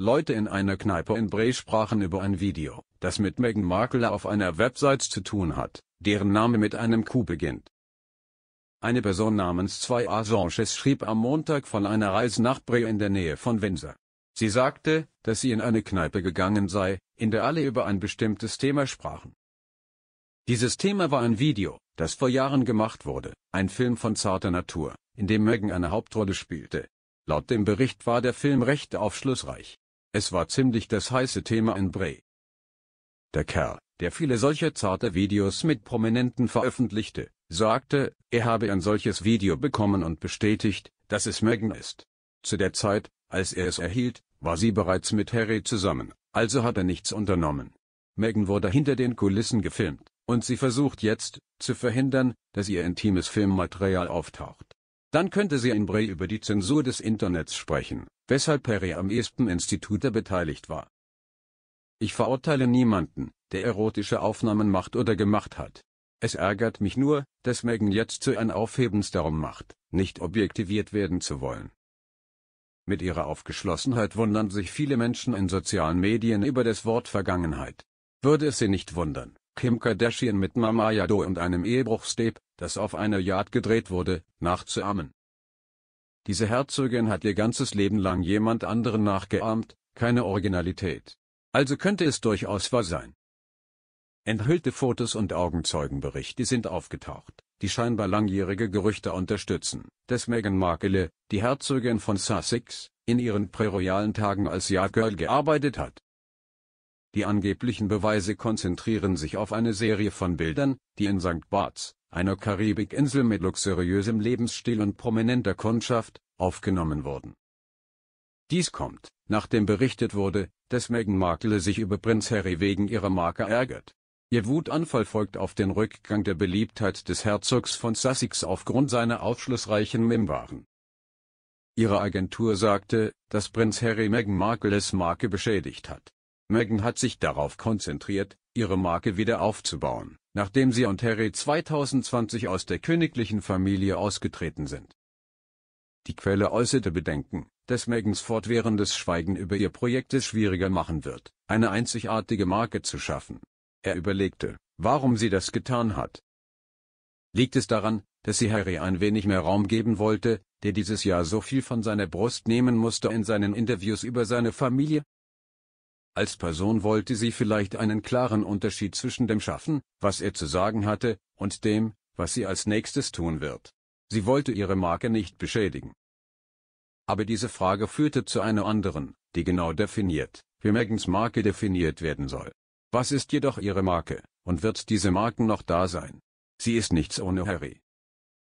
Leute in einer Kneipe in Bray sprachen über ein Video, das mit Meghan Markle auf einer Website zu tun hat, deren Name mit einem Q beginnt. Eine Person namens 2 Assanges schrieb am Montag von einer Reise nach Bray in der Nähe von Windsor. Sie sagte, dass sie in eine Kneipe gegangen sei, in der alle über ein bestimmtes Thema sprachen. Dieses Thema war ein Video, das vor Jahren gemacht wurde, ein Film von zarter Natur, in dem Meghan eine Hauptrolle spielte. Laut dem Bericht war der Film recht aufschlussreich. Es war ziemlich das heiße Thema in Bray. Der Kerl, der viele solcher zarte Videos mit Prominenten veröffentlichte, sagte, er habe ein solches Video bekommen und bestätigt, dass es Megan ist. Zu der Zeit, als er es erhielt, war sie bereits mit Harry zusammen, also hat er nichts unternommen. Megan wurde hinter den Kulissen gefilmt, und sie versucht jetzt, zu verhindern, dass ihr intimes Filmmaterial auftaucht. Dann könnte sie in Bray über die Zensur des Internets sprechen, weshalb Perry am ersten Institute beteiligt war. Ich verurteile niemanden, der erotische Aufnahmen macht oder gemacht hat. Es ärgert mich nur, dass Megan jetzt so ein Aufhebens darum macht, nicht objektiviert werden zu wollen. Mit ihrer Aufgeschlossenheit wundern sich viele Menschen in sozialen Medien über das Wort Vergangenheit. Würde es sie nicht wundern, Kim Kardashian mit Mama Yado und einem Ehebruchstape, das auf einer Yard gedreht wurde, nachzuahmen. Diese Herzogin hat ihr ganzes Leben lang jemand anderen nachgeahmt, keine Originalität. Also könnte es durchaus wahr sein. Enthüllte Fotos und Augenzeugenberichte sind aufgetaucht, die scheinbar langjährige Gerüchte unterstützen, dass Meghan Markle, die Herzogin von Sussex, in ihren präroyalen Tagen als Yard Girl gearbeitet hat. Die angeblichen Beweise konzentrieren sich auf eine Serie von Bildern, die in St. Barts, einer Karibikinsel mit luxuriösem Lebensstil und prominenter Kundschaft, aufgenommen wurden. Dies kommt, nachdem berichtet wurde, dass Meghan Markle sich über Prinz Harry wegen ihrer Marke ärgert. Ihr Wutanfall folgt auf den Rückgang der Beliebtheit des Herzogs von Sussex aufgrund seiner aufschlussreichen Memoiren. Ihre Agentur sagte, dass Prinz Harry Meghan Markles Marke beschädigt hat. Megan hat sich darauf konzentriert, ihre Marke wieder aufzubauen, nachdem sie und Harry 2020 aus der königlichen Familie ausgetreten sind. Die Quelle äußerte Bedenken, dass Megans fortwährendes Schweigen über ihr Projekt es schwieriger machen wird, eine einzigartige Marke zu schaffen. Er überlegte, warum sie das getan hat. Liegt es daran, dass sie Harry ein wenig mehr Raum geben wollte, der dieses Jahr so viel von seiner Brust nehmen musste in seinen Interviews über seine Familie? Als Person wollte sie vielleicht einen klaren Unterschied zwischen dem Schaffen, was er zu sagen hatte, und dem, was sie als nächstes tun wird. Sie wollte ihre Marke nicht beschädigen. Aber diese Frage führte zu einer anderen, die genau definiert, wie Megans Marke definiert werden soll. Was ist jedoch ihre Marke, und wird diese Marke noch da sein? Sie ist nichts ohne Harry.